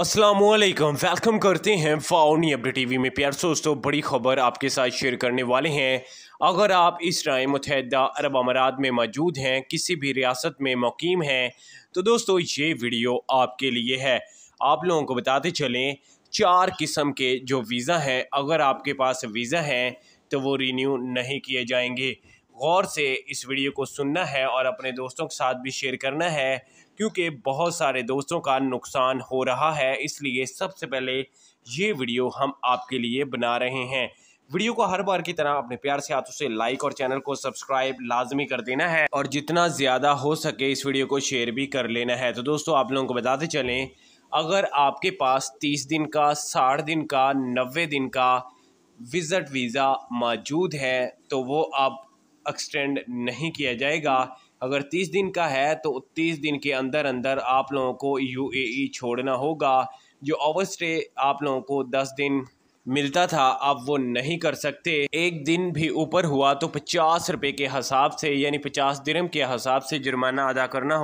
Aslam welcome करते हैं फाउनी update TV में प्यार दोस्तों बड़ी खबर आपके साथ शेयर करने वाले हैं अगर आप इस टाइम मुतहद अरब अमारात में मौजूद हैं किसी भी रियासत में मुकीम हैं तो दोस्तों ये वीडियो आपके लिए है आप लोगों को बताते चलें चार किस्म के जो वीज़ा हैं अगर आपके पास वीज़ा हैं तो वो रीन्यू नहीं किए जाएंगे गौर से इस वीडियो को सुनना है और अपने दोस्तों के साथ भी शेयर करना है क्योंकि बहुत सारे दोस्तों का नुकसान हो रहा है इसलिए सबसे पहले ये वीडियो हम आपके लिए बना रहे हैं वीडियो को हर बार की तरह अपने प्यार से हाथों से लाइक और चैनल को सब्सक्राइब लाजमी कर देना है और जितना ज़्यादा हो सके इस वीडियो को शेयर भी कर लेना है तो दोस्तों आप लोगों को बताते चलें अगर आपके पास तीस दिन का साठ दिन का नबे दिन का विज़ट वीज़ा मौजूद है तो वो आप एक्सटेंड नहीं किया जाएगा अगर तीस दिन का है तो तीस दिन के अंदर अंदर आप लोगों को यू ए ई छोड़ना होगा जो ओवर स्टे आप लोगों को दस दिन मिलता था अब वो नहीं कर सकते एक दिन भी ऊपर हुआ तो पचास रुपये के हिसाब से यानी पचास दिरम के हिसाब से जुर्माना अदा करना होगा